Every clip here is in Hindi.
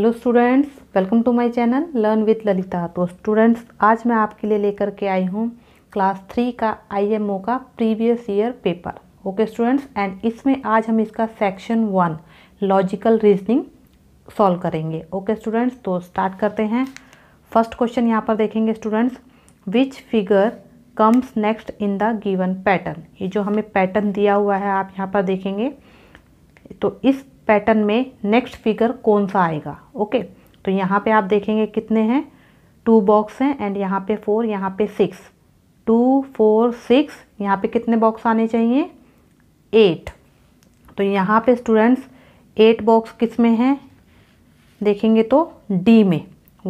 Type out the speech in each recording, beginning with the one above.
hello students welcome to my channel learn with Lalita तो स्टूडेंट्स आज मैं आपके लिए लेकर के आई हूँ क्लास थ्री का आईएमओ का previous year paper okay students and इसमें आज हम इसका section one logical reasoning solve करेंगे ओके स्टूडेंट्स तो स्टार्ट करते हैं फर्स्ट क्वेश्चन यहाँ पर देखेंगे students which figure comes next in the given pattern ये जो हमें पैटर्न दिया हुआ है आप यहाँ पर देखेंगे तो इस पैटर्न में नेक्स्ट फिगर कौन सा आएगा ओके तो यहाँ पे आप देखेंगे कितने हैं टू बॉक्स हैं एंड यहाँ पे फोर यहाँ पे सिक्स टू फोर सिक्स यहाँ पे कितने बॉक्स आने चाहिए एट तो यहाँ पे स्टूडेंट्स एट बॉक्स किस में हैं देखेंगे तो डी में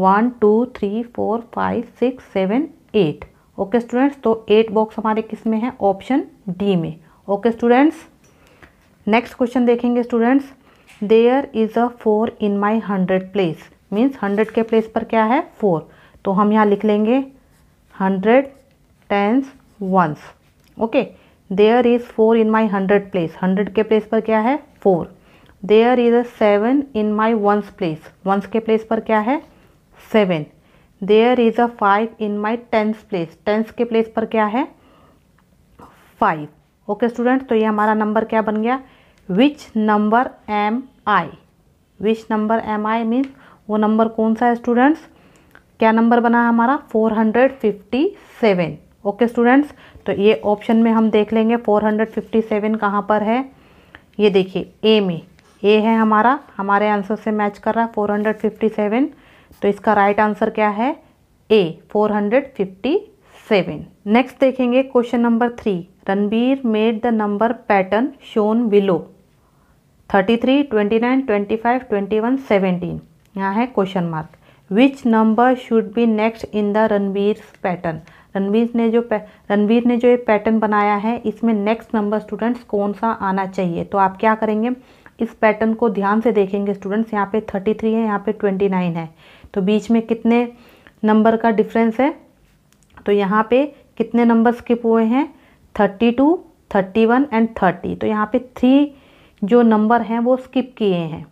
one two three four five six seven eight okay students तो एट बॉक्स हमारे किस में हैं ऑप्शन डी में ओके स्टूडेंट्स नेक्स्ट क्वेश्चन देखेंगे students there is a four in my hundred place means hundred के प्लेस पर क्या है फोर तो हम यहाँ लिख लेंगे hundred tens ones okay there is four in my hundred place hundred के प्लेस पर क्या है four there is a seven in my ones place ones के प्लेस पर क्या है seven there is a five in my tens place tens के प्लेस पर क्या है फाइव ओके स्टूडेंट तो ये हमारा नंबर क्या बन गया which number am I which number am I means वो नंबर कौन सा है स्टूडेंट्स क्या नंबर बना है हमारा 457 ओके स्टूडेंट्स तो ये ऑप्शन में हम देख लेंगे 457 कहाँ पर है ये देखिए ए में ए है हमारा हमारे आंसर से मैच कर रहा है 457 तो इसका राइट आंसर क्या है ए 457 नेक्स्ट देखेंगे question number three Ranbir made the number pattern shown below thirty three twenty nine twenty five twenty one seventeen यहाँ है question mark which number should be next in the Ranbir pattern Ranbir ने जो रणबीर ने जो ये पैटर्न बनाया है इसमें नेक्स्ट नंबर स्टूडेंट्स कौन सा आना चाहिए तो आप क्या करेंगे इस पैटर्न को ध्यान से देखेंगे स्टूडेंट्स यहाँ पे थर्टी थ्री है यहाँ पे ट्वेंटी नाइन है तो बीच में कितने नंबर का डिफरेंस है तो यहाँ पे कितने नंबर स्किप हुए हैं thirty two thirty one and thirty तो यहाँ पे थ्री जो नंबर हैं वो स्किप किए हैं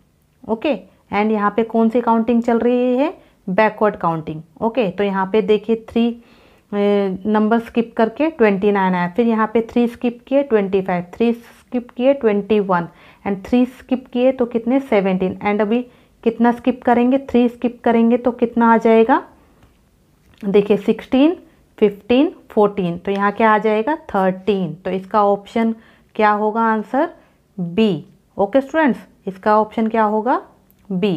ओके एंड यहाँ पे कौन सी काउंटिंग चल रही है बैकवर्ड काउंटिंग ओके तो यहाँ पे देखिए थ्री नंबर स्किप करके ट्वेंटी नाइन आया फिर यहाँ पे थ्री स्किप किए ट्वेंटी फाइव थ्री स्किप किए twenty one and three skip किए तो कितने सेवेंटीन एंड अभी कितना स्किप करेंगे थ्री स्किप करेंगे तो कितना आ जाएगा देखिए सिक्सटीन फिफ्टीन फोर्टीन तो यहाँ क्या आ जाएगा थर्टीन तो इसका ऑप्शन क्या होगा आंसर बी ओके स्टूडेंट्स इसका ऑप्शन क्या होगा बी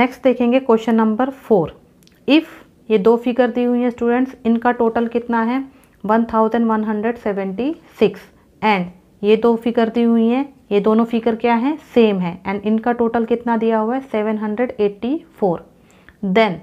नेक्स्ट देखेंगे क्वेश्चन नंबर फोर इफ़ ये दो फिगर दी हुई हैं स्टूडेंट्स इनका टोटल कितना है one thousand one hundred seventy six and ये दो फिगर दी हुई हैं ये दोनों फिगर क्या हैं सेम है एंड इनका टोटल कितना दिया हुआ है seven hundred eighty four then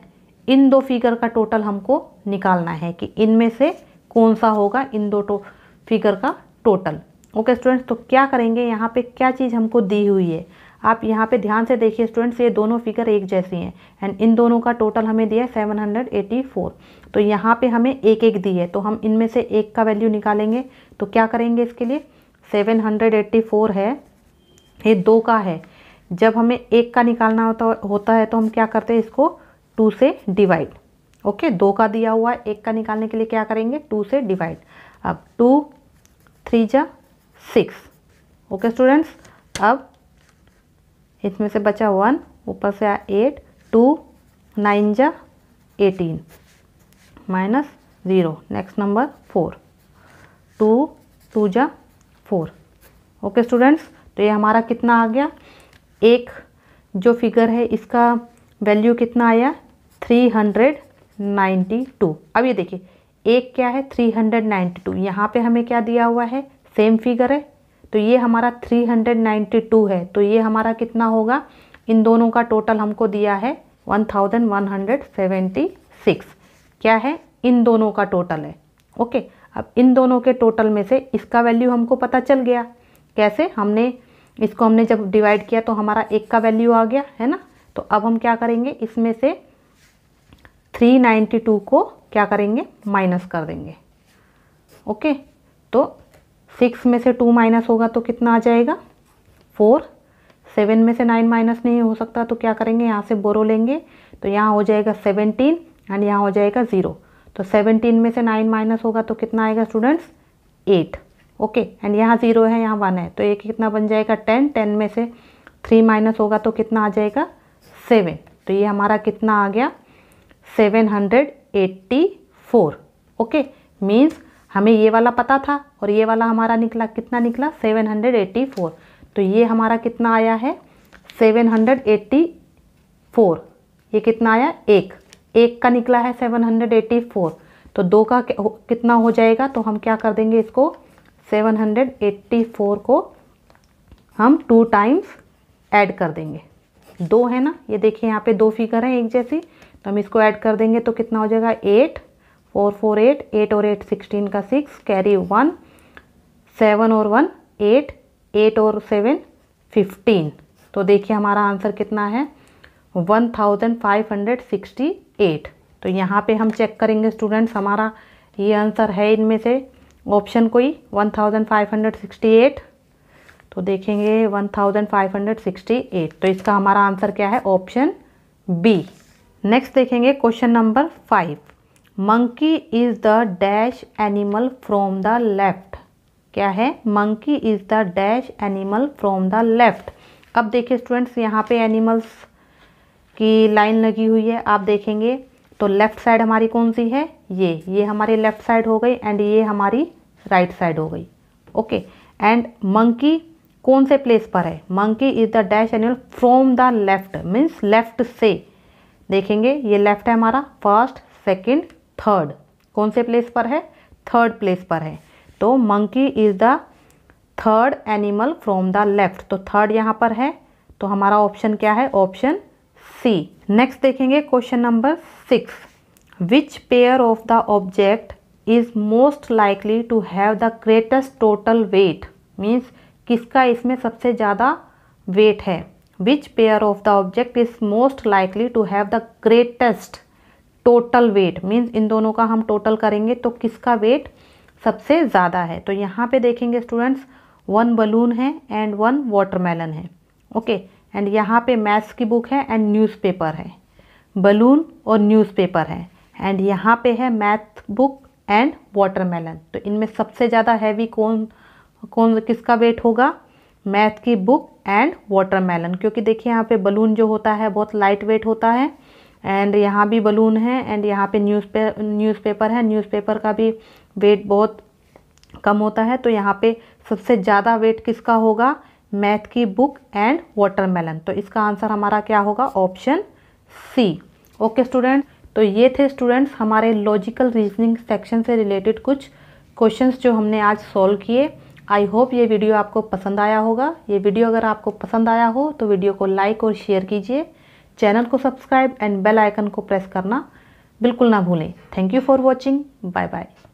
इन दो फिगर का टोटल हमको निकालना है कि इनमें से कौन सा होगा इन दो फिगर का टोटल ओके स्टूडेंट्स तो क्या करेंगे यहाँ पे क्या चीज़ हमको दी हुई है आप यहाँ पे ध्यान से देखिए स्टूडेंट्स ये दोनों फिगर एक जैसी हैं एंड इन दोनों का टोटल हमें दिया है सेवन हंड्रेड एटी फोर तो यहाँ पे हमें एक एक दी है तो हम इनमें से एक का वैल्यू निकालेंगे तो क्या करेंगे इसके लिए सेवन हंड्रेड एट्टी फोर है ये दो का है जब हमें एक का निकालना होता होता है तो हम क्या करते हैं इसको टू से डिवाइड ओके दो का दिया हुआ है एक का निकालने के लिए क्या करेंगे टू से डिवाइड अब टू थ्री जा सिक्स ओके स्टूडेंट्स अब इसमें से बचा वन ऊपर से आया एट टू नाइन जा eighteen minus zero next number four two two जा फोर ओके स्टूडेंट्स तो ये हमारा कितना आ गया एक जो फिगर है इसका वैल्यू कितना आया थ्री हंड्रेड नाइन्टी टू अब ये देखिए एक क्या है थ्री हंड्रेड नाइन्टी टू यहाँ पर हमें क्या दिया हुआ है सेम फिगर है तो ये हमारा 392 है तो ये हमारा कितना होगा इन दोनों का टोटल हमको दिया है 1176 क्या है इन दोनों का टोटल है ओके अब इन दोनों के टोटल में से इसका वैल्यू हमको पता चल गया कैसे हमने इसको हमने जब डिवाइड किया तो हमारा एक का वैल्यू आ गया है ना तो अब हम क्या करेंगे इसमें से 392 को क्या करेंगे माइनस कर देंगे ओके तो सिक्स में से टू माइनस होगा तो कितना आ जाएगा फोर सेवन में से नाइन माइनस नहीं हो सकता तो क्या करेंगे यहाँ से बोरो लेंगे तो यहाँ हो जाएगा सेवनटीन एंड यहाँ हो जाएगा ज़ीरो तो सेवनटीन में से नाइन माइनस होगा तो कितना आएगा स्टूडेंट्स एट ओके एंड यहाँ ज़ीरो है यहाँ वन है तो एक कितना बन जाएगा टेन टेन में से थ्री माइनस होगा तो कितना आ जाएगा सेवन तो ये हमारा कितना आ गया seven hundred eighty four okay means हमें ये वाला पता था और ये वाला हमारा निकला कितना निकला 784 तो ये हमारा कितना आया है 784 ये कितना आया एक एक का निकला है 784 तो दो का कितना हो जाएगा तो हम क्या कर देंगे इसको 784 को हम टू टाइम्स ऐड कर देंगे दो है ना ये देखिए यहाँ पे दो फिगर हैं एक जैसी तो हम इसको ऐड कर देंगे तो कितना हो जाएगा एट और फोर एट एट और एट सिक्सटीन का सिक्स कैरी वन सेवन और वन एट एट और सेवन फिफ्टीन तो देखिए हमारा आंसर कितना है one thousand five hundred sixty eight तो यहाँ पे हम चेक करेंगे स्टूडेंट्स हमारा ये आंसर है इनमें से ऑप्शन कोई one thousand five hundred sixty eight तो देखेंगे one thousand five hundred sixty eight तो इसका हमारा आंसर क्या है ऑप्शन बी नेक्स्ट देखेंगे question number five monkey is the dash animal from the left क्या है monkey is the dash animal from the left अब देखिए स्टूडेंट्स यहाँ पे एनिमल्स की लाइन लगी हुई है आप देखेंगे तो लेफ़्ट साइड हमारी कौन सी है ये ये हमारी लेफ़्ट साइड हो गई एंड ये हमारी राइट right साइड हो गई ओके एंड मंकी कौन से प्लेस पर है monkey is the dash animal from the left means left से देखेंगे ये लेफ़्ट है हमारा फर्स्ट सेकेंड थर्ड कौन से प्लेस पर है थर्ड प्लेस पर है तो monkey is the third animal from the left तो थर्ड यहाँ पर है तो हमारा ऑप्शन क्या है ऑप्शन सी नेक्स्ट देखेंगे question number six which pair of the object is most likely to have the greatest total weight means किसका इसमें सबसे ज़्यादा वेट है which pair of the object is most likely to have the greatest total weight means इन दोनों का हम टोटल करेंगे तो किसका वेट सबसे ज़्यादा है तो यहाँ पे देखेंगे स्टूडेंट्स वन बलून है एंड वन वाटरमेलन है ओके एंड यहाँ पे मैथ्स की बुक है एंड न्यूज़पेपर है बलून और न्यूज़पेपर है एंड यहाँ पे है मैथ बुक एंड वाटरमेलन तो इनमें सबसे ज़्यादा हैवी कौन कौन किसका वेट होगा मैथ की बुक एंड वाटरमेलन क्योंकि देखिए यहाँ पे बलून जो होता है बहुत लाइट वेट होता है एंड यहाँ भी बलून है एंड यहाँ पे न्यूज़ पे न्यूज़ पेपर है न्यूज़ पेपर का भी वेट बहुत कम होता है तो यहाँ पे सबसे ज़्यादा वेट किसका होगा मैथ की बुक एंड वाटरमेलन तो इसका आंसर हमारा क्या होगा ऑप्शन सी ओके स्टूडेंट तो ये थे स्टूडेंट्स हमारे लॉजिकल रीजनिंग सेक्शन से रिलेटेड कुछ क्वेश्चन जो हमने आज सॉल्व किए आई होप ये वीडियो आपको पसंद आया होगा ये वीडियो अगर आपको पसंद आया हो तो वीडियो को लाइक और शेयर कीजिए चैनल को सब्सक्राइब एंड बेल आइकन को प्रेस करना बिल्कुल ना भूलें thank you for watching bye bye